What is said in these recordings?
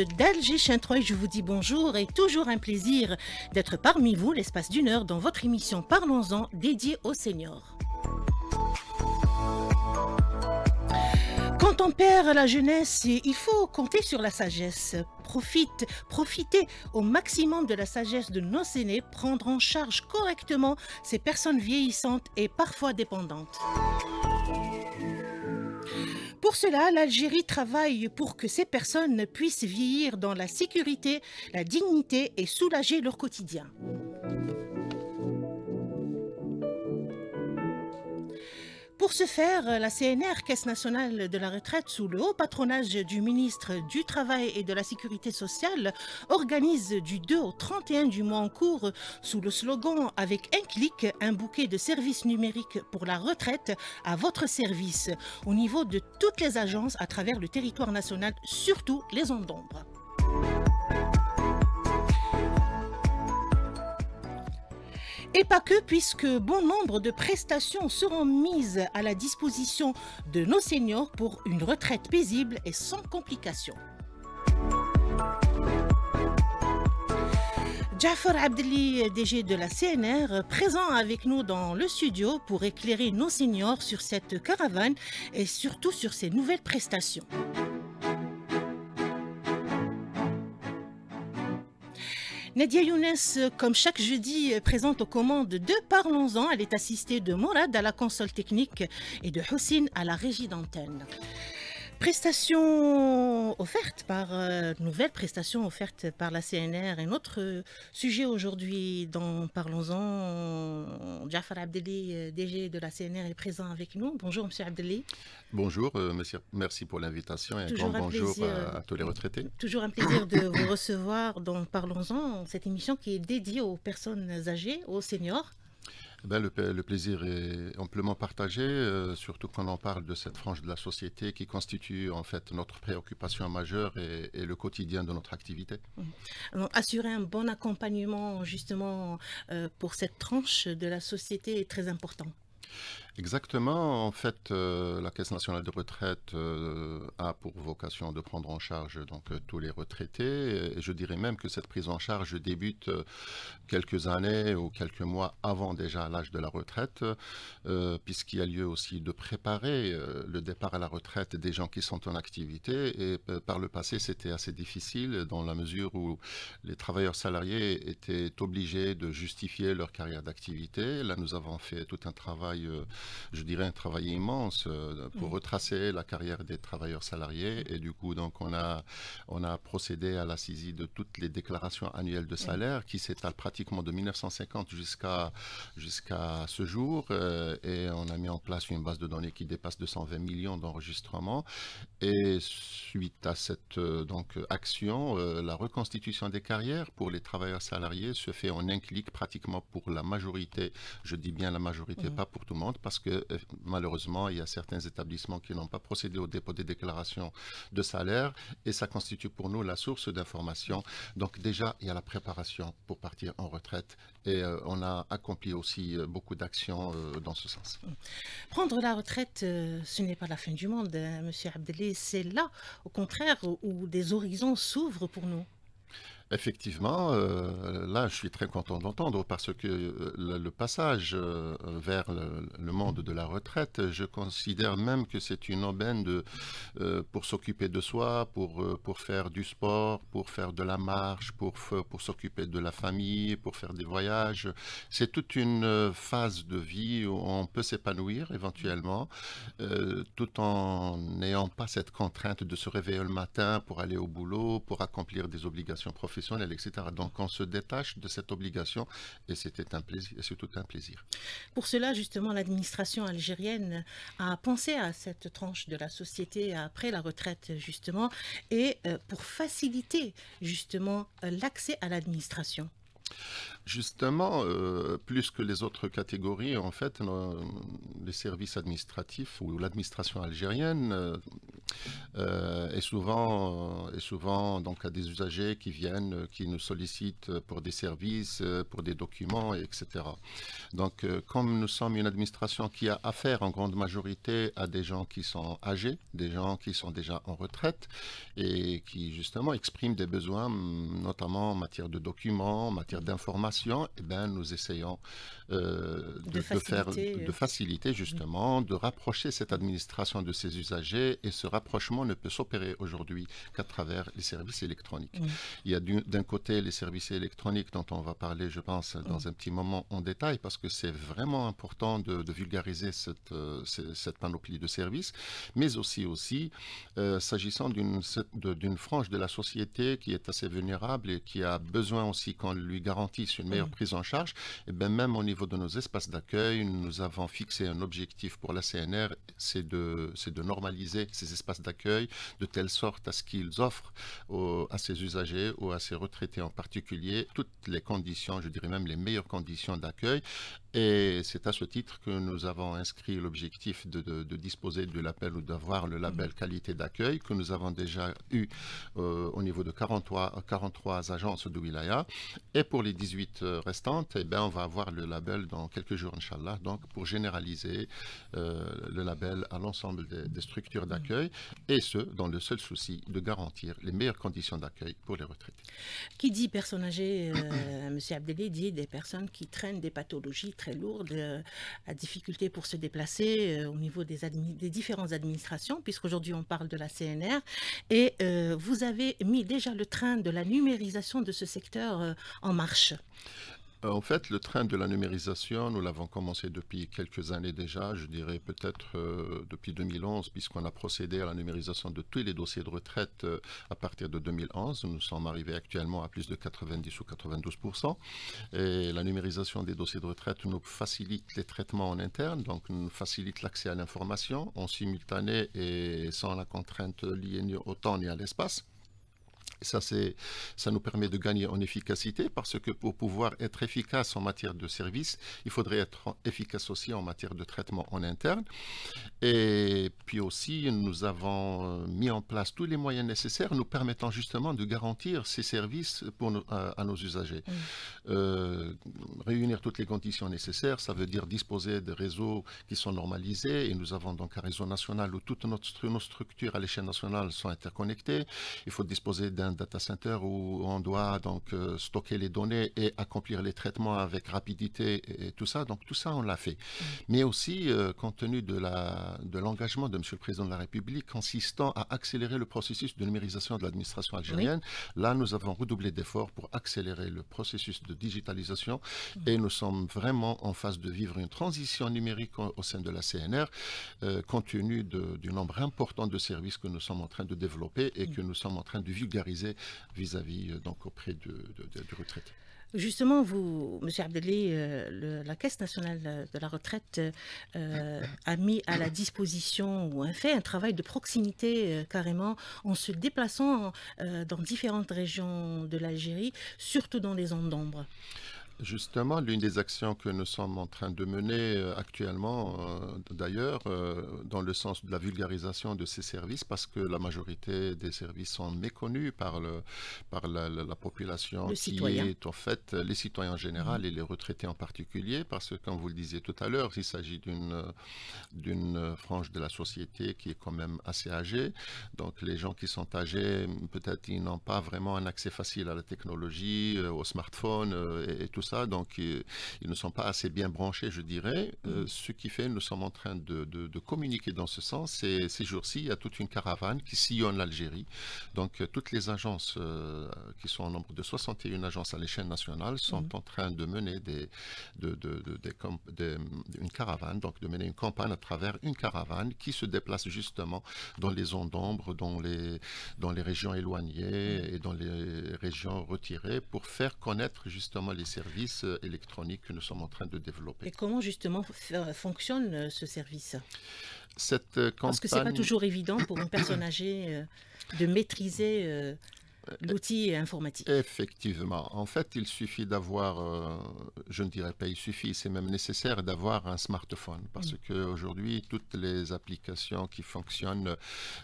d'Alger Chintreuil. Je vous dis bonjour et toujours un plaisir d'être parmi vous l'espace d'une heure dans votre émission Parlons-en dédiée aux seniors. Quand on perd la jeunesse, il faut compter sur la sagesse. Profite, profitez au maximum de la sagesse de nos aînés, prendre en charge correctement ces personnes vieillissantes et parfois dépendantes. Pour cela, l'Algérie travaille pour que ces personnes puissent vieillir dans la sécurité, la dignité et soulager leur quotidien. Pour ce faire, la CNR, Caisse nationale de la retraite, sous le haut patronage du ministre du Travail et de la Sécurité sociale, organise du 2 au 31 du mois en cours, sous le slogan Avec un clic, un bouquet de services numériques pour la retraite à votre service, au niveau de toutes les agences à travers le territoire national, surtout les zones d'ombre. Et pas que, puisque bon nombre de prestations seront mises à la disposition de nos seniors pour une retraite paisible et sans complications. Jafar Abdeli, DG de la CNR, présent avec nous dans le studio pour éclairer nos seniors sur cette caravane et surtout sur ses nouvelles prestations. Nadia Younes, comme chaque jeudi, euh, présente aux commandes de Parlons-en. Elle est assistée de Mourad à la console technique et de Hussein à la régie d'antenne. Prestations offertes, par, euh, nouvelles nouvelle prestation par la CNR. Un autre euh, sujet aujourd'hui dans Parlons-en, euh, Jafar Abdeli, DG de la CNR, est présent avec nous. Bonjour, monsieur Abdeli. Bonjour, merci pour l'invitation et un grand bonjour à, tous les retraités. Toujours un plaisir de vous recevoir dans Parlons-en, cette émission qui est dédiée aux personnes âgées, aux seniors. Eh ben le, plaisir est amplement partagé, euh, surtout quand on parle de cette tranche de la société qui constitue en fait notre préoccupation majeure et, le quotidien de notre activité. Mmh. assurer un bon accompagnement justement euh, pour cette tranche de la société est très important. Exactement. En fait, euh, la Caisse nationale de retraite euh, a pour vocation de prendre en charge donc euh, tous les retraités. Et je dirais même que cette prise en charge débute quelques années ou quelques mois avant déjà l'âge de la retraite, puisqu'il y a lieu aussi de préparer le départ à la retraite des gens qui sont en activité. Et par le passé, c'était assez difficile dans la mesure où les travailleurs salariés étaient obligés de justifier leur carrière d'activité. Là, nous avons fait tout un travail je dirais, un travail immense euh, pour retracer la carrière des travailleurs salariés. Et du coup, donc, on a, on a procédé à la saisie de toutes les déclarations annuelles de salaire qui s'étalent pratiquement de 1950 jusqu'à jusqu'à ce jour. Euh, et on a mis en place une base de données qui dépasse 220 millions d'enregistrements. Et suite à cette euh, donc, action, la reconstitution des carrières pour les travailleurs salariés se fait en un clic pratiquement pour la majorité. Je dis bien la majorité, pas pour tout le monde, parce parce que euh, malheureusement, il y a certains établissements qui n'ont pas procédé au dépôt des déclarations de salaire et ça constitue pour nous la source d'information. Donc déjà, il y a la préparation pour partir en retraite et euh, on a accompli aussi euh, beaucoup d'actions dans ce sens. Prendre la retraite, ce n'est pas la fin du monde, M. Hein, monsieur Abdelé. C'est là, au contraire, où des horizons s'ouvrent pour nous. Effectivement, euh, là, je suis très content d'entendre parce que euh, le, passage euh, vers le, monde de la retraite, je considère même que c'est une aubaine de, pour s'occuper de soi, pour, pour faire du sport, pour faire de la marche, pour, pour s'occuper de la famille, pour faire des voyages. C'est toute une phase de vie où on peut s'épanouir éventuellement, tout en n'ayant pas cette contrainte de se réveiller le matin pour aller au boulot, pour accomplir des obligations professionnelles donc on se détache de cette obligation et c'était un plaisir, c'est tout un plaisir. Pour cela, justement, l'administration algérienne a pensé à cette tranche de la société après la retraite, justement, et euh, pour faciliter justement l'accès à l'administration. Justement, euh, plus que les autres catégories, en fait, euh, les services administratifs ou l'administration algérienne euh, est souvent, est souvent donc, à des usagers qui viennent, qui nous sollicitent pour des services, pour des documents, etc. Donc, comme nous sommes une administration qui a affaire en grande majorité à des gens qui sont âgés, des gens qui sont déjà en retraite et qui, justement, expriment des besoins, notamment en matière de documents, en matière d'information, et eh ben, nous essayons euh, euh, de, faciliter, faire, de faciliter justement, de rapprocher cette administration de ses usagers et ce rapprochement ne peut s'opérer aujourd'hui qu'à travers les services électroniques. Il y a d'un côté les services électroniques dont on va parler, je pense, dans un petit moment en détail parce que c'est vraiment important de, vulgariser cette, euh, cette, panoplie de services, mais aussi, aussi s'agissant d'une frange de la société qui est assez vulnérable et qui a besoin aussi qu'on lui garantisse une meilleure prise en charge. Et eh bien même au niveau de nos espaces d'accueil, nous avons fixé un objectif pour la CNR, c'est de, de normaliser ces espaces d'accueil de telle sorte à ce qu'ils offrent à ces usagers ou à ces retraités en particulier toutes les conditions, je dirais même les meilleures conditions d'accueil et c'est à ce titre que nous avons inscrit l'objectif de, de, de, disposer du label ou d'avoir le label mhm. qualité d'accueil que nous avons déjà eu euh, au niveau de 43, 43 agences de Wilaya. Et pour les 18 euh, restantes, eh bien, on va avoir le label dans quelques jours, Inch'Allah, donc pour généraliser euh, le label à l'ensemble des, structures mhm. d'accueil, et ce, dans le seul souci de garantir les meilleures conditions d'accueil pour les retraités. Qui dit personnes âgées, M. Abdelé, dit des personnes qui traînent des pathologies très lourde, euh, à difficulté pour se déplacer euh, au niveau des, des différentes administrations, puisqu'aujourd'hui on parle de la CNR. Et euh, vous avez mis déjà le train de la numérisation de ce secteur en marche. Euh, en fait, le train de la numérisation, nous l'avons commencé depuis quelques années déjà, je dirais peut-être euh, depuis 2011, puisqu'on a procédé à la numérisation de tous les dossiers de retraite euh, à partir de 2011. Nous sommes arrivés actuellement à plus de 90 ou 92 Et la numérisation des dossiers de retraite nous facilite les traitements en interne, donc nous facilite l'accès à l'information en simultané et sans la contrainte liée ni au temps ni à l'espace. Ça, ça nous permet de gagner en efficacité parce que pour pouvoir être efficace en matière de service, il faudrait être efficace aussi en matière de traitement en interne. Et puis aussi, nous avons euh, mis en place tous les moyens nécessaires nous permettant justement de garantir ces services pour à, nos usagers. Euh, réunir toutes les conditions nécessaires, ça veut dire disposer de réseaux qui sont normalisés et nous avons donc un réseau national où toutes nos structures à l'échelle nationale sont interconnectées. Il faut disposer d'un data center où on doit donc euh, stocker les données et accomplir les traitements avec rapidité et, tout ça. Donc tout ça, on l'a fait. Mm. Mais aussi, euh, compte tenu de l'engagement de, de M. le Président de la République consistant à accélérer le processus de numérisation de l'administration algérienne, là, nous avons redoublé d'efforts pour accélérer le processus de digitalisation mm. et nous sommes vraiment en phase de vivre une transition numérique au, sein de la CNR, euh, compte tenu du nombre important de services que nous sommes en train de développer et mm. que nous sommes en train de vulgariser vis-à-vis euh, donc auprès du retraite. Justement, vous, Monsieur Abdelé, euh, la Caisse nationale de la retraite euh, a mis à la disposition ou a fait un travail de proximité carrément en se déplaçant dans différentes régions de l'Algérie, surtout dans les zones d'ombre. Justement, l'une des actions que nous sommes en train de mener euh, actuellement, euh, d'ailleurs, euh, dans le sens de la vulgarisation de ces services, parce que la majorité des services sont méconnus par, le, par la, population qui est en fait les citoyens en général mmh. et les retraités en particulier, parce que comme vous le disiez tout à l'heure, il s'agit d'une frange de la société qui est quand même assez âgée. Donc les gens qui sont âgés, peut-être ils n'ont pas vraiment un accès facile à la technologie, au smartphone et tout ça donc euh, ils, ne sont pas assez bien branchés, je dirais. Euh, mmh. ce qui fait, nous sommes en train de, communiquer dans ce sens. Et ces jours-ci, il y a toute une caravane qui sillonne l'Algérie. Donc euh, toutes les agences, qui sont en nombre de 61 agences à l'échelle nationale, sont mmh. en train de mener des, une caravane, donc de mener une campagne à travers une caravane qui se déplace justement dans les zones d'ombre, dans les, dans les régions éloignées mmh. et dans les régions retirées pour faire connaître justement les services euh, électronique que nous sommes en train de développer. Et comment justement euh, fonctionne euh, ce service Cette campagne... Parce que ce n'est pas toujours évident pour une personne âgée de maîtriser euh, l'outil informatique. Effectivement. En fait, il suffit d'avoir, euh, je ne dirais pas il suffit, c'est même nécessaire d'avoir un smartphone parce que qu'aujourd'hui, toutes les applications qui fonctionnent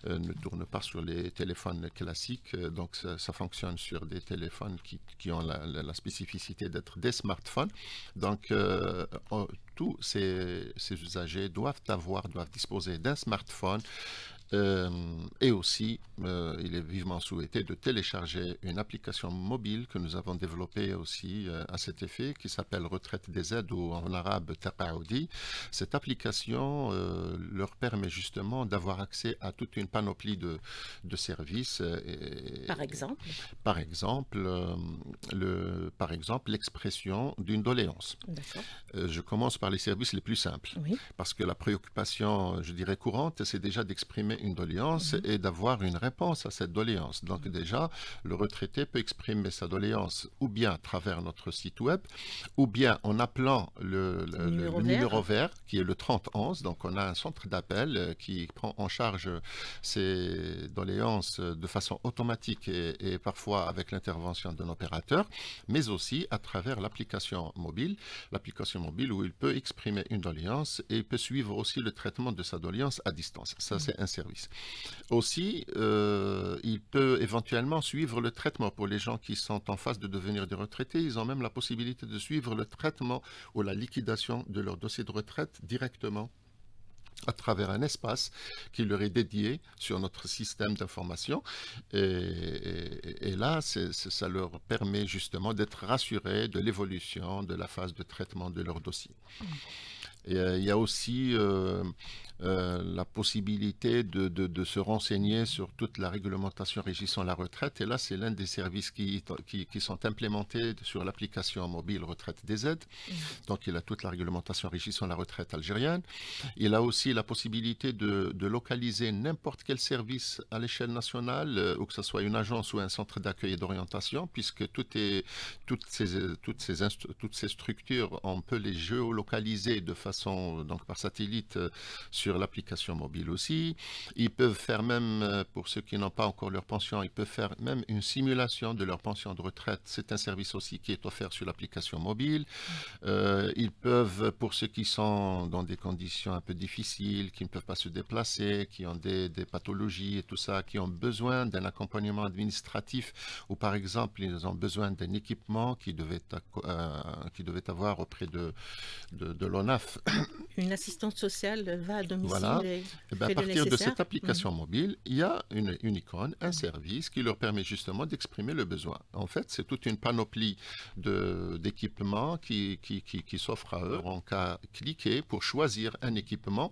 euh, ne tournent pas sur les téléphones classiques. Donc, ça, fonctionne sur des téléphones qui, qui ont la, spécificité d'être des smartphones. Donc, tous ces, ces usagers doivent avoir, doivent disposer d'un smartphone. et aussi euh, il est vivement souhaité de télécharger une application mobile que nous avons développée aussi euh, à cet effet, qui s'appelle Retraite des aides ou en arabe Tapaoudi. Cette application euh, leur permet justement d'avoir accès à toute une panoplie de, services. par exemple Par exemple, par exemple, l'expression d'une doléance. je commence par les services les plus simples, parce que la préoccupation, je dirais courante, c'est déjà d'exprimer une doléance mhm. et d'avoir une pense à cette doléance. Donc mm. déjà, le retraité peut exprimer sa doléance ou bien à travers notre site web, ou bien en appelant le, numéro, vert. qui est le 3011. Donc on a un centre d'appel euh, qui prend en charge ces doléances de façon automatique et, parfois avec l'intervention d'un opérateur, mais aussi à travers l'application mobile, l'application mobile où il peut exprimer une doléance et il peut suivre aussi le traitement de sa doléance à distance. Ça, mm. c'est un service. Aussi, euh, euh, il peut éventuellement suivre le traitement. Pour les gens qui sont en phase de devenir des retraités, ils ont même la possibilité de suivre le traitement ou la liquidation de leur dossier de retraite directement à travers un espace qui leur est dédié sur notre système d'information. Et, et, là, c'est ça leur permet justement d'être rassurés de l'évolution de la phase de traitement de leur dossier. Mmh. Euh, il y a aussi euh, euh, la possibilité de, de, se renseigner sur toute la réglementation régissant la retraite. Et là, c'est l'un des services qui, qui, qui, sont implémentés sur l'application mobile Retraite des aides. Mhm. Donc, il a toute la réglementation régissant la retraite algérienne. Il a aussi la possibilité de, de localiser n'importe quel service à l'échelle nationale, euh, ou que ce soit une agence ou un centre d'accueil et d'orientation, puisque tout est, toutes, ces, toutes, ces toutes ces structures, on peut les géolocaliser de façon, donc par satellite, euh, sur sur l'application mobile aussi. Ils peuvent faire même, euh, pour ceux qui n'ont pas encore leur pension, ils peuvent faire même une simulation de leur pension de retraite. C'est un service aussi qui est offert sur l'application mobile. Mm. Euh, ils peuvent, pour ceux qui sont dans des conditions un peu difficiles, qui ne peuvent pas se déplacer, qui ont des, pathologies et tout ça, qui ont besoin d'un accompagnement administratif ou par exemple, ils ont besoin d'un équipement qui devait, euh, qui devait avoir auprès de, de, l'ONAF. Une assistance sociale va de voilà. Eh ben, à partir de, cette application mmh. mobile, il y a une, une icône, un service qui leur permet justement d'exprimer le besoin. En fait, c'est toute une panoplie d'équipements qui, qui, qui, s'offrent à eux. On qu'à cliquer pour choisir un équipement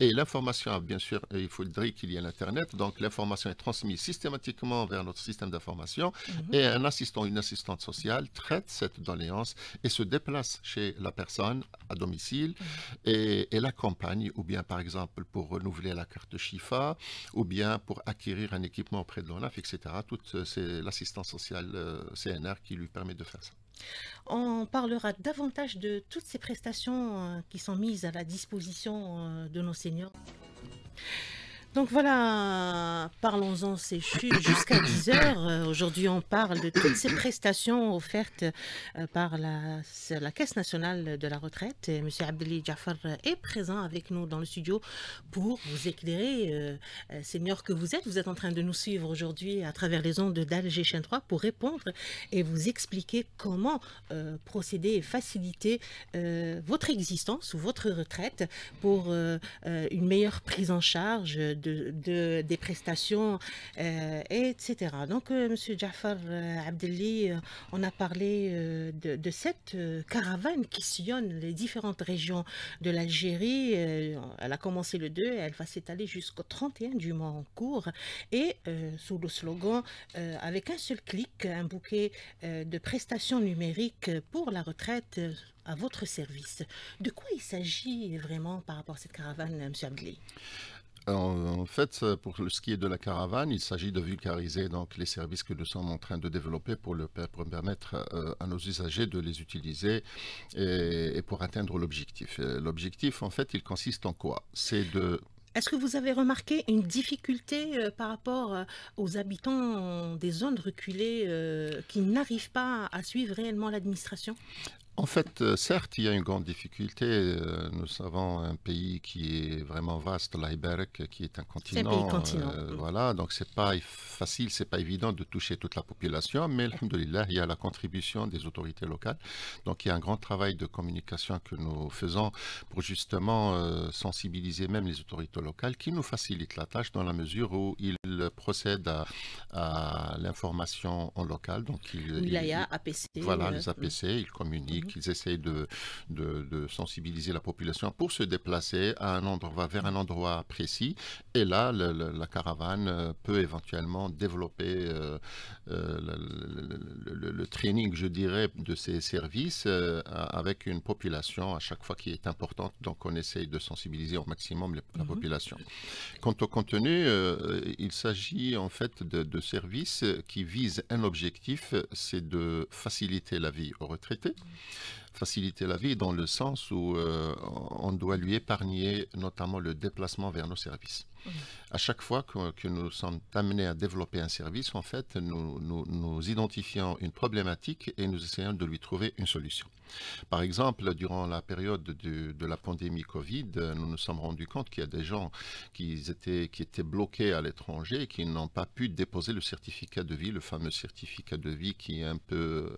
et l'information, bien sûr, il faudrait qu'il y ait l'Internet. Donc, l'information est transmise systématiquement vers notre système d'information mmh. et un assistant, une assistante sociale traite cette doléance et se déplace chez la personne à domicile mmh. et, et l'accompagne ou bien, par exemple, exemple pour renouveler la carte Chifa ou bien pour acquérir un équipement auprès de l'ONAF, etc. Euh, c'est l'assistance sociale euh, CNR qui lui permet de faire ça. On parlera davantage de toutes ces prestations euh, qui sont mises à la disposition de nos seniors. Donc voilà, parlons-en, c'est jusqu'à 10 heures. Euh, aujourd'hui, on parle de toutes ces prestations offertes euh, par la, la Caisse nationale de la retraite. Monsieur M. Jafar est présent avec nous dans le studio pour vous éclairer, euh, seigneur que vous êtes. Vous êtes en train de nous suivre aujourd'hui à travers les ondes d'Alger Chaîne 3 pour répondre et vous expliquer comment procéder et faciliter votre existence ou votre retraite pour une meilleure prise en charge de, des prestations, euh, etc. Donc, euh, Monsieur M. Jafar euh, Abdelli, on a parlé de, cette caravane qui sillonne les différentes régions de l'Algérie. elle a commencé le 2 et elle va s'étaler jusqu'au 31 du mois en cours. Et sous le slogan Avec un seul clic, un bouquet de prestations numériques pour la retraite à votre service. De quoi il s'agit vraiment par rapport à cette caravane, M. Abdelli en fait, euh, pour ce qui est de la caravane, il s'agit de vulgariser donc les services que nous sommes en train de développer pour, permettre euh, à nos usagers de les utiliser et, pour atteindre l'objectif. L'objectif, en fait, il consiste en quoi C'est de est-ce que vous avez remarqué une difficulté euh, par rapport aux habitants des zones reculées qui n'arrivent pas à suivre réellement l'administration en fait, euh, certes, il y a une grande difficulté. Euh, nous avons un pays qui est vraiment vaste, l'Aïberk, qui est un continent. C'est un pays continent. Euh, mm. Voilà, donc c'est pas facile, c'est pas évident de toucher toute la population, mais alhamdoulilah, il y a la contribution des autorités locales. Donc il y a un grand travail de communication que nous faisons pour justement sensibiliser même les autorités locales qui nous facilitent la tâche dans la mesure où ils procèdent à, l'information en local. Donc il, y APC. Voilà, les APC, mm. ils communiquent ils essayent de, sensibiliser la population pour se déplacer vers un endroit précis. Et là, la caravane euh, peut éventuellement développer euh, euh, le, training, je dirais, de ces services avec une population à chaque fois qui est importante. Donc, on essaye de sensibiliser au maximum la mhm. population. Quant au contenu, il s'agit en fait de services qui visent un objectif, c'est de faciliter la vie aux retraités faciliter la vie dans le sens où euh, on doit lui épargner notamment le déplacement vers nos services. À chaque fois que, nous sommes amenés à développer un service, en fait, nous, identifions une problématique et nous essayons de lui trouver une solution. Par exemple, durant la période de, la pandémie Covid, nous nous sommes rendus compte qu'il y a des gens qui étaient, qui étaient bloqués à l'étranger qui n'ont pas pu déposer le certificat de vie, le fameux certificat de vie qui est un peu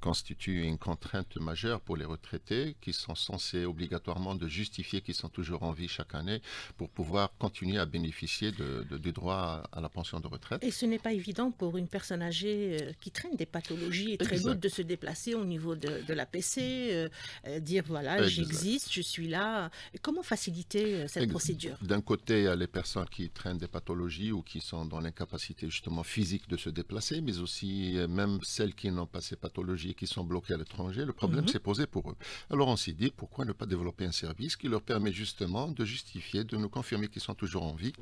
constitue une contrainte majeure pour les retraités qui sont censés obligatoirement de justifier qu'ils sont toujours en vie chaque année pour pouvoir continuer à bénéficier de, des droits à la pension de retraite. Et ce n'est pas évident pour une personne âgée euh, qui traîne des pathologies et très lourdes de se déplacer au niveau de, la PC, euh, euh, dire voilà, j'existe, je suis là. comment faciliter cette procédure D'un côté, les personnes qui traînent des pathologies ou qui sont dans l'incapacité justement physique de se déplacer, mais aussi même celles qui n'ont pas ces pathologies, et qui sont bloquées à l'étranger, le problème mhm. s'est posé pour eux. Alors on s'est dit, pourquoi ne pas développer un service qui leur permet justement de justifier, de nous confirmer qu'ils sont toujours en vie,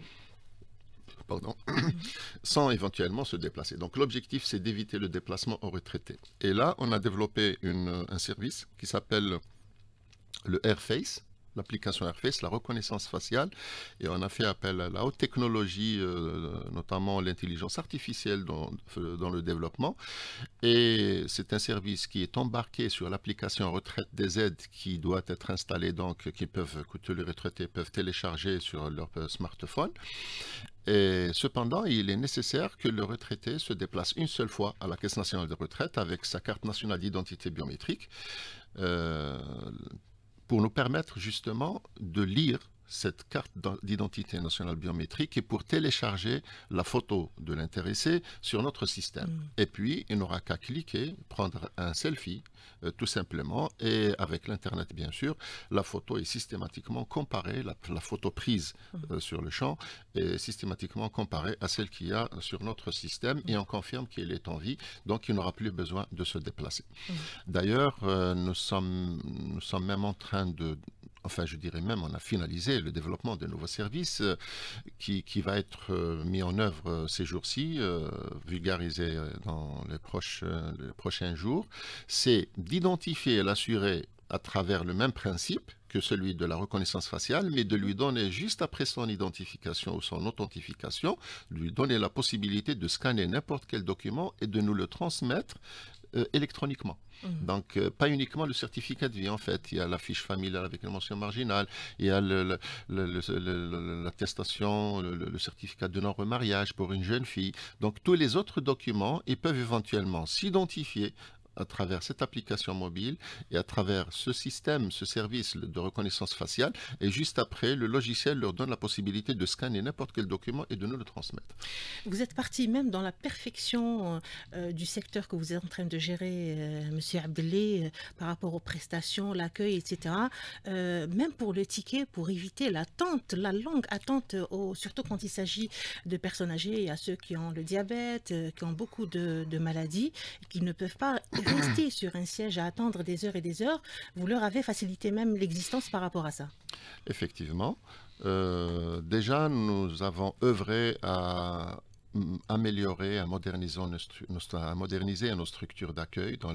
pardon, sans éventuellement se déplacer. Donc l'objectif, c'est d'éviter le déplacement aux retraités. Et là, on a développé un service qui s'appelle le Airface, l'application Airface, la reconnaissance faciale, et on a fait appel à la haute technologie, euh, notamment l'intelligence artificielle dans, le développement. Et c'est un service qui est embarqué sur l'application retraite des aides qui doit être installée, donc qui peuvent, que tous les retraités peuvent télécharger sur leur euh, smartphone. Et cependant, il est nécessaire que le retraité se déplace une seule fois à la Caisse nationale de retraite avec sa carte nationale d'identité biométrique. Euh, pour nous permettre justement de lire cette carte d'identité nationale biométrique et pour télécharger la photo de l'intéressé sur notre système. Mm. Et puis, il n'aura qu'à cliquer, prendre un selfie, euh, tout simplement, et avec l'Internet, bien sûr, la photo est systématiquement comparée, la, photo prise mm. euh, sur le champ est systématiquement comparée à celle qu'il y a sur notre système et on confirme qu'il est en vie, donc il n'aura plus besoin de se déplacer. Mm. D'ailleurs, euh, nous, sommes, nous sommes même en train de enfin je dirais même on a finalisé le développement de nouveaux services euh, qui, va être euh, mis en œuvre euh, ces jours-ci, vulgarisé dans les, proches, les prochains jours, c'est d'identifier l'assuré à travers le même principe que celui de la reconnaissance faciale, mais de lui donner, juste après son identification ou son authentification, lui donner la possibilité de scanner n'importe quel document et de nous le transmettre euh, électroniquement. Mmh. Donc, euh, pas uniquement le certificat de vie, en fait. Il y a la fiche familiale avec une mention marginale, il y a l'attestation, le, le, certificat de non-remariage pour une jeune fille. Donc, tous les autres documents, ils peuvent éventuellement s'identifier à travers cette application mobile et à travers ce système, ce service de reconnaissance faciale. Et juste après, le logiciel leur donne la possibilité de scanner n'importe quel document et de nous le transmettre. Vous êtes parti même dans la perfection euh, euh, du secteur que vous êtes en train de gérer, M. Euh, monsieur Abdelé, par rapport aux prestations, l'accueil, etc. même pour le ticket, pour éviter l'attente, la longue attente, surtout quand il s'agit de personnes âgées et à ceux qui ont le diabète, qui ont beaucoup de, de maladies, qui ne peuvent pas rester sur un siège à attendre des heures et des heures, vous leur avez facilité même l'existence par rapport à ça. Effectivement. Euh, déjà, nous avons œuvré à améliorer, à moderniser, à nos structures d'accueil dans,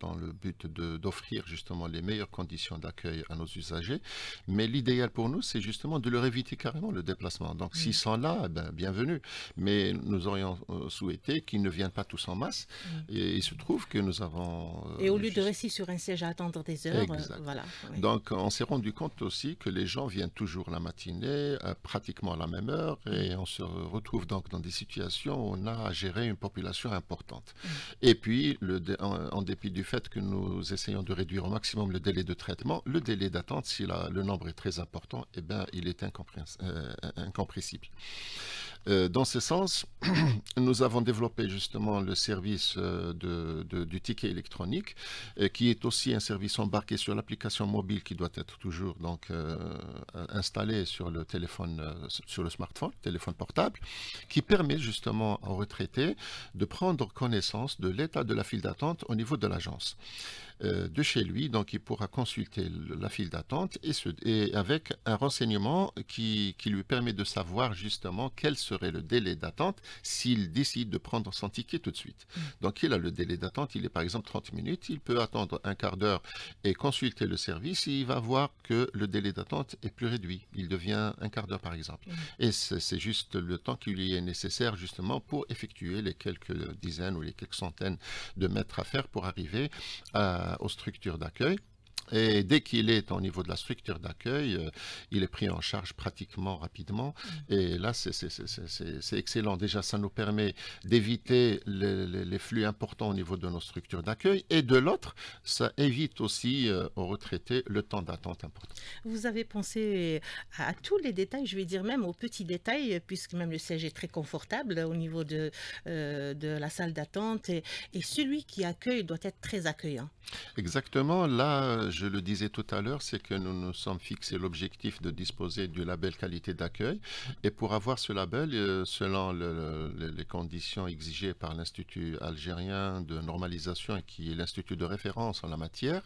dans le but d'offrir justement les meilleures conditions d'accueil à nos usagers. Mais l'idéal pour nous, c'est justement de leur éviter carrément le déplacement. Donc s'ils sont là, ben, bienvenue. Mais nous aurions euh, souhaité qu'ils ne viennent pas tous en masse. Et il se trouve que nous avons... Euh, et au lieu de rester sur un siège à attendre des heures, euh, voilà. Donc on s'est rendu compte aussi que les gens viennent toujours la matinée, pratiquement à la même heure, et on se retrouve donc dans des situations on a à gérer une population importante. Mmh. Et puis, en, dépit du fait que nous essayons de réduire au maximum le délai de traitement, le délai d'attente, si le nombre est très important, eh bien, il est incompréhensible. Euh, euh, dans ce sens, nous avons développé justement le service euh, du ticket électronique, euh, qui est aussi un service embarqué sur l'application mobile qui doit être toujours donc installé sur le téléphone, sur le smartphone, téléphone portable, qui permet justement aux retraités de prendre connaissance de l'état de la file d'attente au niveau de l'agence. Euh, de chez lui, donc il pourra consulter la file d'attente et, avec un renseignement qui, qui, lui permet de savoir justement quel serait le délai d'attente s'il décide de prendre son ticket tout de suite. Mm. Donc il a le délai d'attente, il est par exemple 30 minutes, il peut attendre un quart d'heure et consulter le service et il va voir que le délai d'attente est plus réduit, il devient un quart d'heure par exemple. Mm. Et c'est juste le temps qui lui est nécessaire justement pour effectuer les quelques dizaines ou les quelques centaines de mètres à faire pour arriver à aux structures d'accueil. Et dès qu'il est au niveau de la structure d'accueil, euh, il est pris en charge pratiquement rapidement. Mm. Et là, c'est excellent. Déjà, ça nous permet d'éviter les, flux importants au niveau de nos structures d'accueil. Et de l'autre, ça évite aussi euh, aux retraités le temps d'attente important. Vous avez pensé à tous les détails, je vais dire même aux petits détails, puisque même le siège est très confortable au niveau de, euh, de la salle d'attente. Et, et celui qui accueille doit être très accueillant. Exactement. Là, je le disais tout à l'heure, c'est que nous nous sommes fixés l'objectif de disposer du label qualité d'accueil. Et pour avoir ce label, euh, selon les conditions exigées par l'Institut algérien de normalisation, qui est l'institut de référence en la matière,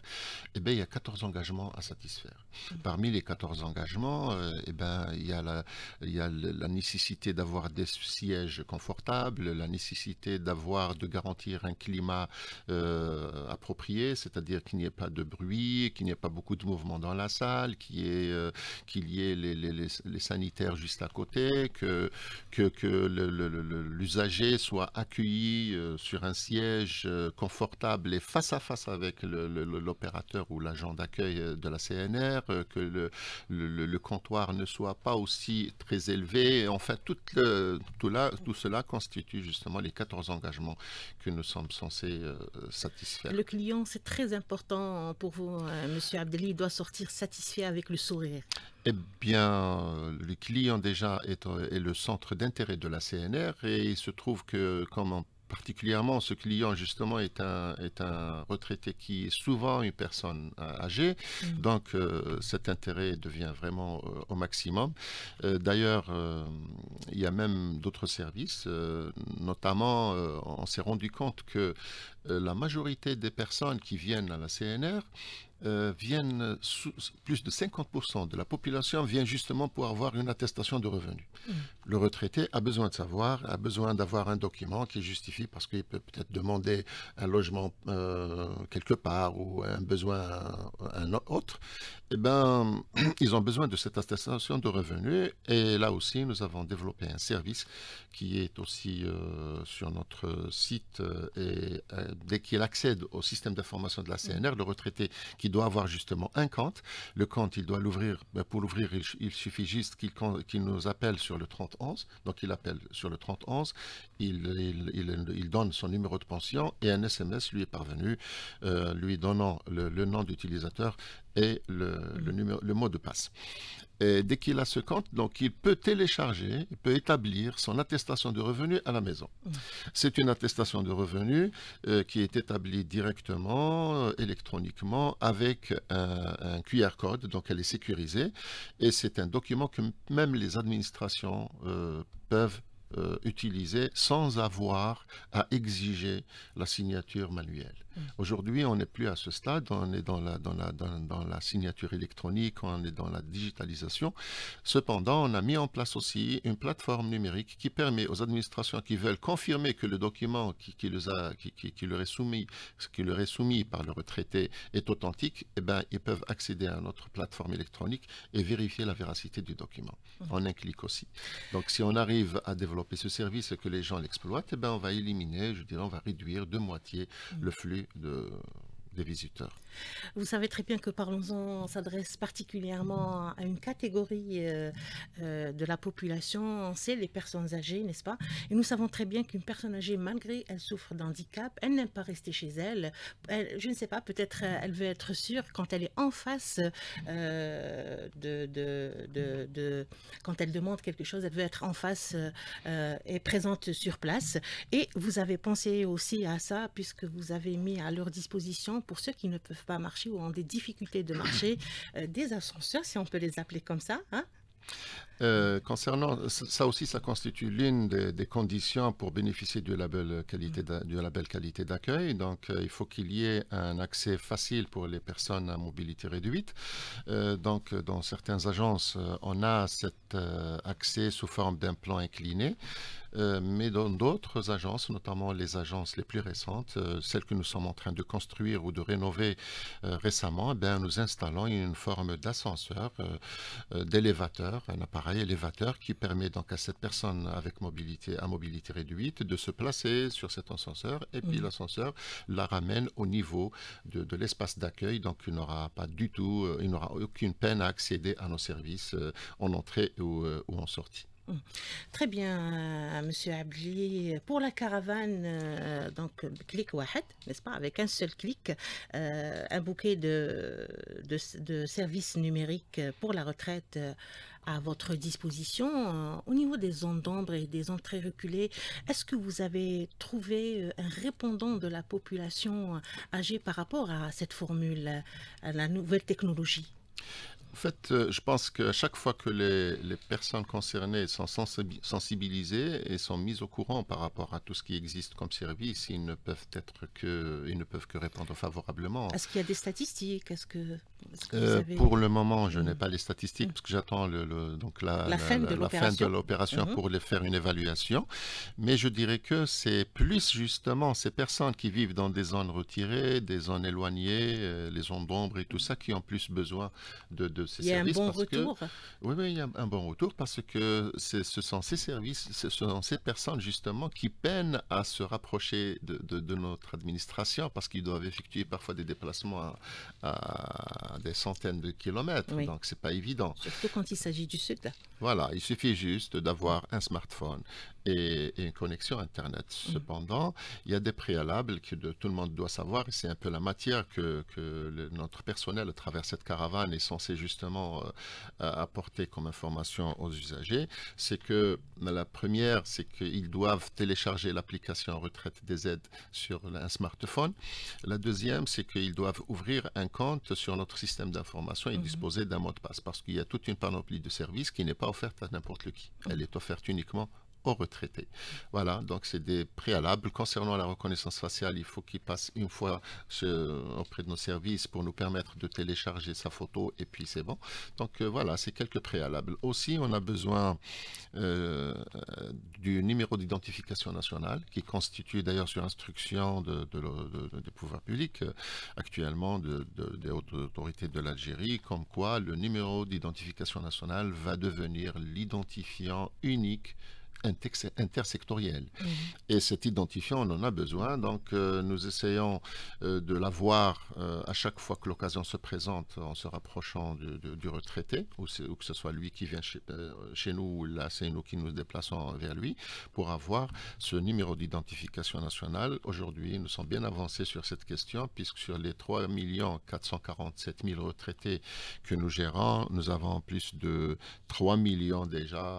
eh ben, il y a 14 engagements à satisfaire. Mmh. Parmi les 14 engagements, euh, eh ben, il y a la, il la nécessité d'avoir des sièges confortables, la nécessité d'avoir, de garantir un climat euh, approprié, c'est-à-dire qu'il n'y ait pas de bruit, qu'il n'y ait pas beaucoup de mouvement dans la salle, qu'il y ait, euh, les, sanitaires juste à côté, que, que, que l'usager soit accueilli euh, sur un siège euh, confortable et face à face avec l'opérateur ou l'agent d'accueil de la CNR, que le, le, comptoir ne soit pas aussi très élevé. Enfin, tout, tout, tout cela constitue justement les 14 engagements que nous sommes censés satisfaire. Le client, c'est très important pour vous, euh, Monsieur Abdelli doit sortir satisfait avec le sourire Eh bien, le client déjà est, euh, le centre d'intérêt de la CNR et il se trouve que, comme particulièrement ce client justement est un, est un retraité qui est souvent une personne euh, âgée, mm. donc cet intérêt devient vraiment au maximum. D'ailleurs, il y a même d'autres services, notamment on s'est rendu compte que la majorité des personnes qui viennent à la CNR euh, viennent, plus de 50% de la population vient justement pour avoir une attestation de revenus. Mm. Le retraité a besoin de savoir, a besoin d'avoir un document qui justifie parce qu'il peut peut-être demander un logement euh, quelque part ou un besoin un, autre. Eh ben, ils ont besoin de cette attestation de revenus et là aussi, nous avons développé un service qui est aussi euh, sur notre site et dès qu'il accède au système d'information de la CNR, mm. le retraité qui doit avoir justement un compte. Le compte, il doit l'ouvrir. Ben, pour l'ouvrir, il, suffit juste qu'il nous appelle sur le 3011. Donc, il appelle sur le 3011. Il, il, donne son numéro de pension et un SMS lui est parvenu, euh, lui donnant le nom d'utilisateur et le, mm. numéro, le mot de passe. Et dès qu'il a ce compte, donc il peut télécharger, il peut établir son attestation de revenus à la maison. Mm. C'est une attestation de revenus euh, qui est établie directement, euh, électroniquement, avec un, QR code, donc elle est sécurisée, et c'est un document que même les administrations euh, peuvent utiliser sans avoir à exiger la signature manuelle. Mm. Aujourd'hui, on n'est plus à ce stade, on est dans la, dans, la, signature électronique, on est dans la digitalisation. Cependant, on a mis en place aussi une plateforme numérique qui permet aux administrations qui veulent confirmer que le document qui, les a, qui, leur est soumis, qui leur est soumis par le retraité est authentique, eh ben, ils peuvent accéder à notre plateforme électronique et vérifier la véracité du document en mm. un clic aussi. Donc, si on arrive à développer ce service et que les gens l'exploitent, eh ben, on va éliminer, je dirais, on va réduire de moitié mm. le flux de, des visiteurs. Vous savez très bien que Parlons-en s'adresse particulièrement à une catégorie euh, euh, de la population, c'est les personnes âgées, n'est-ce pas Et nous savons très bien qu'une personne âgée, malgré elle souffre d'handicap, elle n'aime pas rester chez elle. je ne sais pas, peut-être euh, elle veut être sûre quand elle est en face de, de, de, quand elle demande quelque chose, elle veut être en face et présente sur place. Et vous avez pensé aussi à ça puisque vous avez mis à leur disposition pour ceux qui ne peuvent pas marcher ou ont des difficultés de marcher, euh, des ascenseurs, si on peut les appeler comme ça. Hein. Euh, concernant ça aussi, ça constitue l'une des, conditions pour bénéficier du label qualité du label qualité d'accueil. Donc, euh, il faut qu'il y ait un accès facile pour les personnes à mobilité réduite. donc, dans certaines agences, on a cet accès sous forme d'un plan incliné. Euh, mais dans d'autres agences, notamment les agences les plus récentes, euh, celles que nous sommes en train de construire ou de rénover euh, récemment, eh nous installons une forme d'ascenseur, d'élévateur, un appareil élévateur qui permet donc à cette personne avec mobilité, à mobilité réduite de se placer sur cet ascenseur et puis mmh. l'ascenseur la ramène au niveau de, l'espace d'accueil. Donc, il n'aura pas du tout, il n'aura aucune peine à accéder à nos services en entrée ou en sortie. Très bien, euh, Monsieur Abli. Pour la caravane, euh, donc clic Wahed, n'est-ce pas, avec un seul clic, euh, un bouquet de, services numériques pour la retraite à votre disposition. Au niveau des zones d'ombre et des entrées reculées, est-ce que vous avez trouvé un répondant de la population âgée par rapport à cette formule, la nouvelle technologie en fait, euh, je pense qu'à chaque fois que les, personnes concernées sont sensibilisées et sont mises au courant par rapport à tout ce qui existe comme service, ils ne peuvent être que, ils ne peuvent que répondre favorablement. Est-ce qu'il y a des statistiques Est-ce que, euh, Pour le moment, je n'ai mm. pas les statistiques mm. parce que j'attends le, donc la, fin, de l'opération mm-hmm. pour les faire une évaluation. Mais je dirais que c'est plus justement ces personnes qui vivent dans des zones retirées, des zones éloignées, euh, les zones d'ombre et tout ça, qui ont plus besoin de il y a un bon retour. oui, oui, il y a un, bon retour parce que ce sont ces services, ce sont ces personnes justement qui peinent à se rapprocher de, de, notre administration parce qu'ils doivent effectuer parfois des déplacements à, des centaines de kilomètres. Donc, c'est pas évident. Surtout quand il s'agit du Sud. Voilà, il suffit juste d'avoir un smartphone et, une connexion Internet. Mmh. Cependant, il y a des préalables que tout le monde doit savoir et c'est un peu la matière que, que notre personnel à travers cette caravane est censé justement justement euh, apporter comme information aux usagers, c'est que euh, la première, c'est qu'ils doivent télécharger l'application retraite des aides sur un smartphone. La deuxième, c'est qu'ils doivent ouvrir un compte sur notre système d'information et mhm. disposer d'un mot de passe parce qu'il y a toute une panoplie de services qui n'est pas offerte à n'importe qui. Elle est offerte uniquement retraités. Voilà, donc c'est des préalables. Concernant la reconnaissance faciale, il faut qu'il passe une fois auprès de nos services pour nous permettre de télécharger sa photo et puis c'est bon. Donc euh, voilà, c'est quelques préalables. Aussi, on a besoin euh, du numéro d'identification nationale qui constitue d'ailleurs sur instruction de, des pouvoirs publics euh, actuellement des hautes autorités de l'Algérie, comme quoi le numéro d'identification nationale va devenir l'identifiant unique intersectorielle. Mhm. Et cet identifiant, on en a besoin. Donc, euh, nous essayons euh, de l'avoir euh, à chaque fois que l'occasion se présente en se rapprochant du, retraité, ou, que ce soit lui qui vient chez, chez nous, ou là, c'est nous qui nous déplaçons vers lui, pour avoir ce numéro d'identification nationale. Aujourd'hui, nous sommes bien avancés sur cette question, puisque sur les 3 447 000 retraités que nous gérons, nous avons plus de 3 millions déjà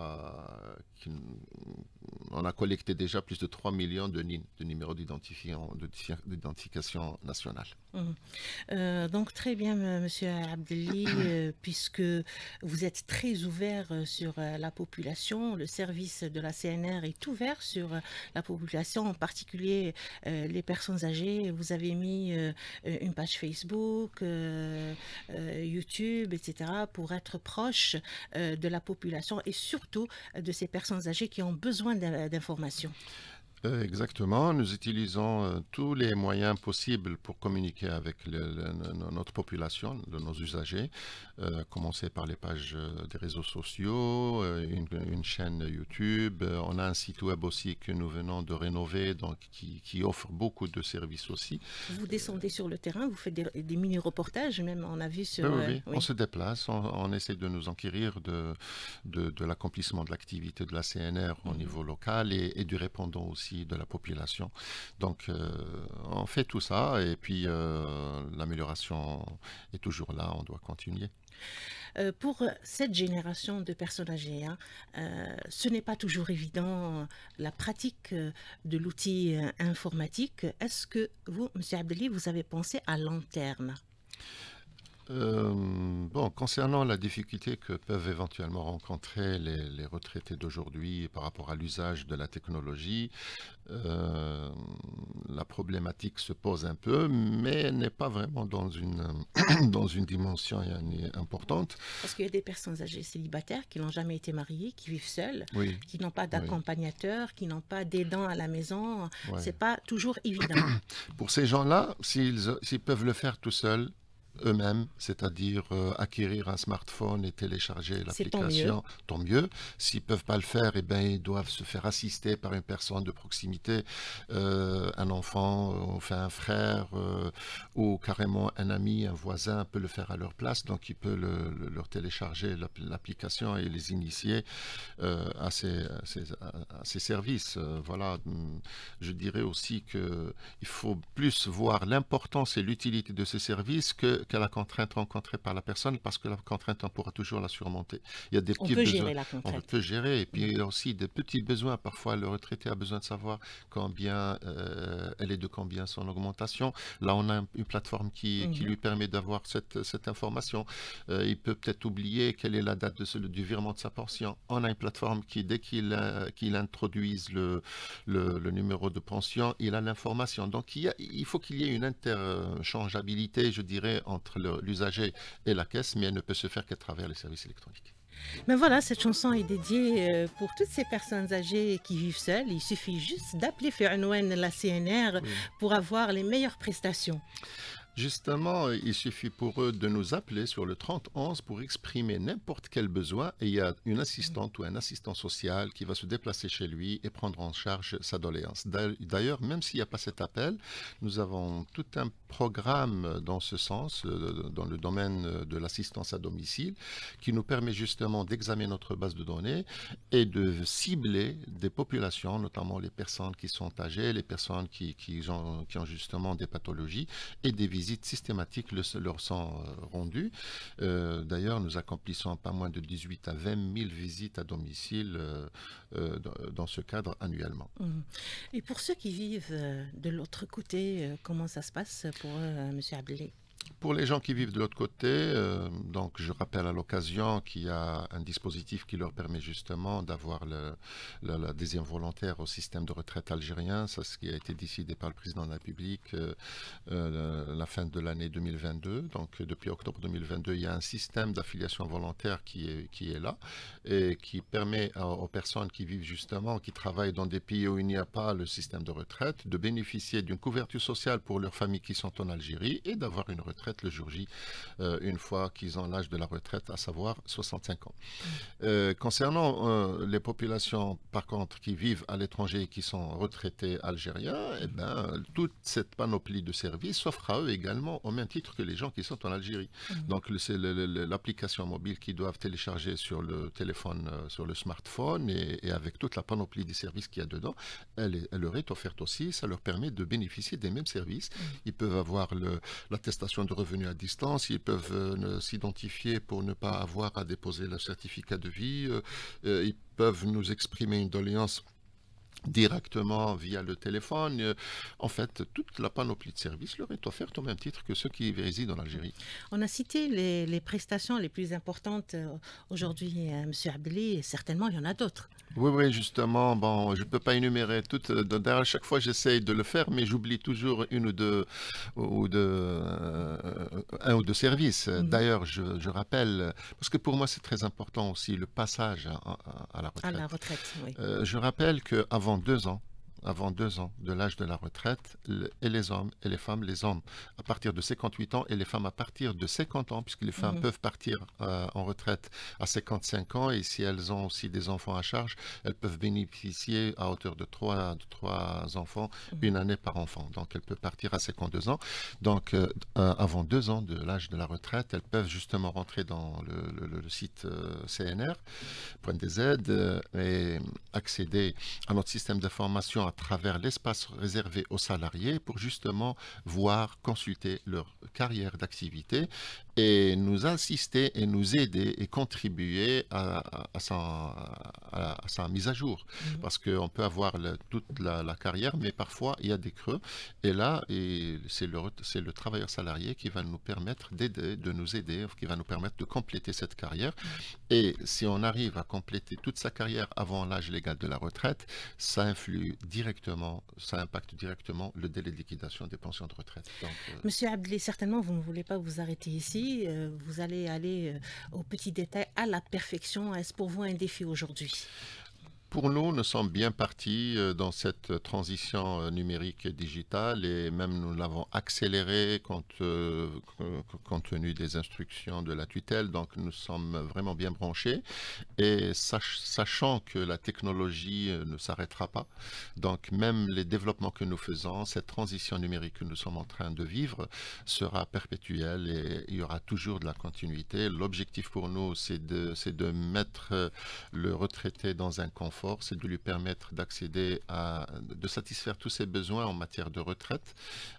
can on a collecté déjà plus de 3 millions de, de numéros d'identification nationale. Mmh. Euh, donc très bien, euh, Monsieur Abdelli, euh, puisque vous êtes très ouvert sur la population, le service de la CNR est ouvert sur la population, en particulier les personnes âgées. Vous avez mis une page Facebook, YouTube, etc., pour être proche de la population et surtout de ces personnes âgées qui ont besoin d'informations. Euh, exactement, nous utilisons euh, tous les moyens possibles pour communiquer avec notre population, de nos usagers, euh, commencer par les pages euh, des réseaux sociaux, une, chaîne YouTube, on a un site web aussi que nous venons de rénover, donc qui, offre beaucoup de services aussi. Vous descendez sur le terrain, vous faites des, mini-reportages, même on a vu sur... Oui, on se déplace, on, essaie de nous enquérir de, de, l'accomplissement de l'activité de la CNR au mhm. niveau local et, et du répondant aussi de la population. Donc euh, on fait tout ça et puis euh, l'amélioration est toujours là, on doit continuer. Euh, pour cette génération de personnes âgées, ce n'est pas toujours évident la pratique de l'outil informatique. Est-ce que vous, M. Abdeli, vous avez pensé à long terme euh, bon, concernant la difficulté que peuvent éventuellement rencontrer les, retraités d'aujourd'hui par rapport à l'usage de la technologie, euh, la problématique se pose un peu, mais n'est pas vraiment dans une, dans une dimension importante. Parce qu'il y a des personnes âgées célibataires qui n'ont jamais été mariées, qui vivent seules, qui n'ont pas d'accompagnateur, qui n'ont pas d'aidant à la maison. Ce C'est pas toujours évident. Pour ces gens-là, s'ils peuvent le faire tout seuls, eux-mêmes, c'est-à-dire euh, acquérir un smartphone et télécharger l'application, tant mieux. S'ils peuvent pas le faire, et eh ben, ils doivent se faire assister par une personne de proximité, euh, un enfant, euh, enfin un frère, ou carrément un ami, un voisin peut le faire à leur place, donc il peut le, leur télécharger l'application et les initier à ces, à, ces, services. voilà, hum, je dirais aussi qu'il faut plus voir l'importance et l'utilité de ces services que la contrainte rencontrée par la personne, parce que la contrainte, on pourra toujours la surmonter. Il y a des petits on peut besoins. Gérer On peut gérer. Et puis, il y a aussi des petits besoins. Parfois, le retraité a besoin de savoir combien euh, elle est de combien son augmentation. Là, on a une plateforme qui, qui mhm. lui permet d'avoir cette, cette, information. Euh, il peut peut-être oublier quelle est la date de, du virement de sa pension. On a une plateforme qui, dès qu'il euh, qu'il introduise le, le, numéro de pension, il a l'information. Donc, il, il faut qu'il y ait une interchangeabilité, je dirais, entre l'usager et la caisse, mais elle ne peut se faire qu'à travers les services électroniques. Mais voilà, cette chanson est dédiée euh, pour toutes ces personnes âgées qui vivent seules. Il suffit juste d'appeler Fernouen la CNR pour avoir les meilleures prestations. Justement, euh, il suffit pour eux de nous appeler sur le 3011 pour exprimer n'importe quel besoin et il y a une assistante ou un assistant social qui va se déplacer chez lui et prendre en charge sa doléance. D'ailleurs, même s'il n'y a pas cet appel, nous avons tout un programme dans ce sens, euh, dans le domaine euh, de l'assistance à domicile, qui nous permet justement d'examiner notre base de données et de cibler des populations, notamment les personnes qui sont âgées, les personnes qui, ont, justement des pathologies et des visites systématiques leur sont euh, rendues. Euh, d'ailleurs, nous accomplissons pas moins de 18 à 20 000 visites à domicile euh, dans ce cadre annuellement. Mmh. Et pour ceux qui vivent de l'autre côté, comment ça se passe pour M. Abelé? Pour les gens qui vivent de l'autre côté, euh, donc je rappelle à l'occasion qu'il y a un dispositif qui leur permet justement d'avoir la deuxième volontaire au système de retraite algérien. C'est ce qui a été décidé par le président de la République euh, euh, la fin de l'année 2022. Donc depuis octobre 2022, il y a un système d'affiliation volontaire qui est, qui est là et qui permet aux personnes qui vivent justement, qui travaillent dans des pays où il n'y a pas le système de retraite, de bénéficier d'une couverture sociale pour leurs familles qui sont en Algérie et d'avoir une retraite retraite le jour J, euh, une fois qu'ils ont l'âge de la retraite, à savoir 65 ans. Mm. Euh, concernant euh, les populations, par contre, qui vivent à l'étranger et qui sont retraités algériens, eh ben, toute cette panoplie de services s'offre à eux également, au même titre que les gens qui sont en Algérie. Mm. Donc, c'est l'application mobile qu'ils doivent télécharger sur le téléphone, sur le smartphone, et, avec toute la panoplie des services qu'il y a dedans, elle, elle leur est offerte aussi. Ça leur permet de bénéficier des mêmes services. Mm. Ils peuvent avoir l'attestation de revenus à distance, ils peuvent euh, s'identifier pour ne pas avoir à déposer le certificat de vie, euh, euh, ils peuvent nous exprimer une doléance directement via le téléphone. Euh, en fait, toute la panoplie de services leur est offerte au même titre que ceux qui résident en Algérie. On a cité les, prestations les plus importantes euh, aujourd'hui, euh, M. Abeli, et certainement il y en a d'autres. Oui, oui, justement, bon, je ne peux pas énumérer toutes. À chaque fois, j'essaye de le faire, mais j'oublie toujours une ou deux, ou deux, un ou deux services. Mhm. D'ailleurs, je, je, rappelle, parce que pour moi, c'est très important aussi, le passage à, la retraite. À la retraite oui. je rappelle qu'avant deux ans avant deux ans de l'âge de la retraite, et les hommes, et les femmes, les hommes à partir de 58 ans, et les femmes à partir de 50 ans, puisque les femmes mmh. peuvent partir euh, en retraite à 55 ans, et si elles ont aussi des enfants à charge, elles peuvent bénéficier à hauteur de 3, de enfants, mmh. une année par enfant. Donc elles peuvent partir à 52 ans. Donc euh, euh, avant deux ans de l'âge de la retraite, elles peuvent justement rentrer dans le, site CNR, prendre des aides, et accéder à notre système de formation travers l'espace réservé aux salariés pour justement voir, consulter leur carrière d'activité et nous assister et nous aider et contribuer à, sa, mise à jour. parce mhm. Parce qu'on peut avoir toute la, carrière, mais parfois il y a des creux. Et là, c'est le, le, travailleur salarié qui va nous permettre d'aider, de nous aider, qui va nous permettre de compléter cette carrière. Mhm. Et si on arrive à compléter toute sa carrière avant l'âge légal de la retraite, ça influe directement directement, ça impacte directement le délai de liquidation des pensions de retraite. Euh, Monsieur Abdelé, certainement, vous ne voulez pas vous arrêter ici. Euh, vous allez aller euh, au petit détail à la perfection. Est-ce pour vous un défi aujourd'hui pour nous, nous sommes bien partis euh, dans cette transition euh, numérique et digitale et même nous l'avons accélérée euh, compte, tenu des instructions de la tutelle. Donc nous sommes vraiment bien branchés et sachant que la technologie ne s'arrêtera pas, donc même les développements que nous faisons, cette transition numérique que nous sommes en train de vivre sera perpétuelle et il y aura toujours de la continuité. L'objectif pour nous, c'est de, de mettre le retraité dans un confort c'est de lui permettre d'accéder à, de satisfaire tous ses besoins en matière de retraite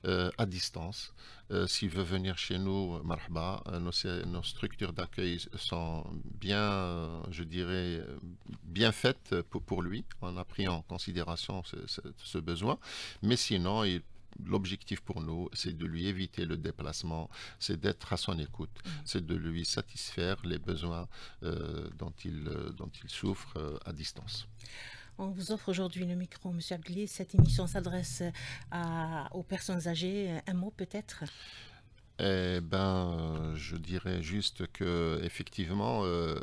euh, à distance. Euh, s'il veut venir chez nous, marhaba, euh, nos, structures d'accueil sont bien, je dirais, bien faites pour, lui. On a pris en considération ce, besoin. Mais sinon, il l'objectif pour nous, c'est de lui éviter le déplacement, c'est d'être à son écoute, mm. c'est de lui satisfaire les besoins euh, dont, il, euh, dont il souffre euh, à distance. On vous offre aujourd'hui le micro, M. Abdeli. Cette émission s'adresse aux personnes âgées. Un mot peut-être eh ben, je dirais juste que effectivement,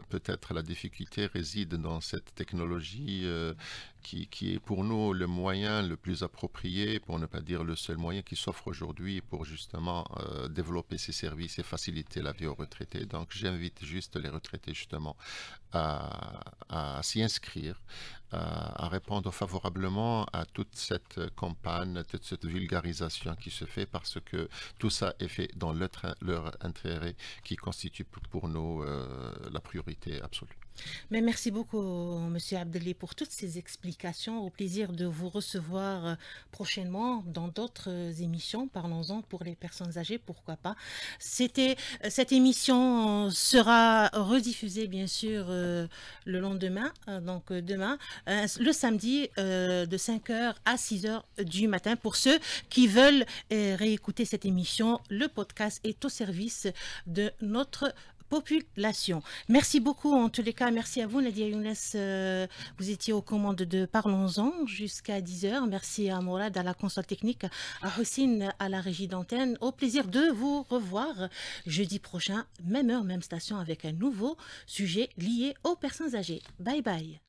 peut-être la difficulté réside dans cette technologie euh, qui, est pour nous le moyen le plus approprié, pour ne pas dire le seul moyen qui s'offre aujourd'hui pour justement euh, développer ces services et faciliter la vie aux retraités. Donc j'invite juste les retraités justement à, s'y inscrire, euh, à, répondre favorablement à toute cette campagne, toute cette vulgarisation qui se fait parce que tout ça est fait dans leur, leur intérêt qui constitue pour nous euh, la priorité absolue merci beaucoup, Monsieur Abdelé, pour toutes ces explications. Au plaisir de vous recevoir euh, prochainement dans d'autres euh, émissions. Parlons-en pour les personnes âgées, pourquoi pas. Euh, cette émission sera rediffusée bien sûr le lendemain, donc demain, le samedi de 5h à 6h du matin. Pour ceux qui veulent réécouter cette émission, le podcast est au service de notre population. Merci beaucoup en tous les cas. Merci à vous Nadia Younes. Euh, vous étiez aux commandes de Parlons-en jusqu'à 10h. Merci à Mourad, à la console technique, à Hossein à la régie d'antenne. Au plaisir de vous revoir jeudi prochain, même heure, même station avec un nouveau sujet lié aux personnes âgées. Bye bye.